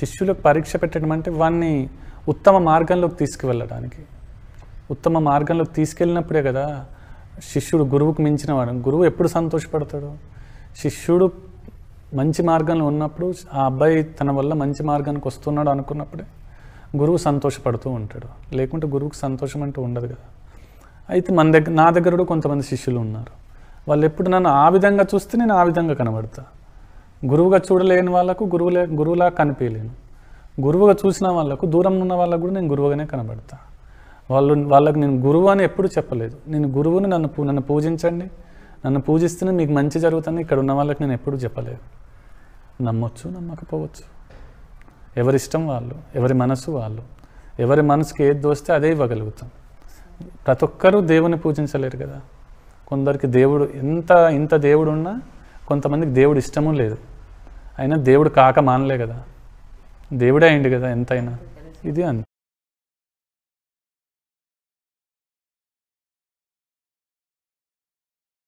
శిష్యులకు పరీక్ష పెట్టడం అంటే వాడిని ఉత్తమ మార్గంలోకి తీసుకువెళ్ళడానికి ఉత్తమ మార్గంలోకి తీసుకెళ్ళినప్పుడే కదా శిష్యుడు గురువుకు మించిన వాడు గురువు ఎప్పుడు సంతోషపడతాడు శిష్యుడు మంచి మార్గంలో ఉన్నప్పుడు ఆ అబ్బాయి తన వల్ల మంచి మార్గానికి వస్తున్నాడు అనుకున్నప్పుడే గురువు సంతోషపడుతూ ఉంటాడు లేకుంటే గురువుకి సంతోషం అంటూ ఉండదు కదా అయితే మన దగ్గర నా దగ్గర కూడా కొంతమంది శిష్యులు ఉన్నారు వాళ్ళు ఎప్పుడు నన్ను ఆ విధంగా చూస్తే నేను ఆ విధంగా కనబడతాను గురువుగా చూడలేని వాళ్ళకు గురువులే గురువులా కనిపించలేను గురువుగా చూసిన వాళ్ళకు దూరం ఉన్న వాళ్ళకు కూడా నేను గురువుగానే కనబడతా వాళ్ళు వాళ్ళకు నేను గురువు అని ఎప్పుడు చెప్పలేదు నేను గురువుని నన్ను నన్ను పూజించండి నన్ను పూజిస్తేనే మీకు మంచి జరుగుతుంది ఇక్కడ ఉన్న వాళ్ళకి నేను ఎప్పుడు చెప్పలేదు నమ్మొచ్చు నమ్మకపోవచ్చు ఎవరిష్టం వాళ్ళు ఎవరి మనసు వాళ్ళు ఎవరి మనసుకి ఏది దోస్తే అదే ఇవ్వగలుగుతాం ప్రతి ఒక్కరూ దేవుని పూజించలేరు కదా కొందరికి దేవుడు ఎంత ఇంత దేవుడు ఉన్నా కొంతమందికి దేవుడు ఇష్టము లేదు అయినా దేవుడు కాక మానలే కదా దేవుడే అయింది కదా ఎంతైనా ఇది అని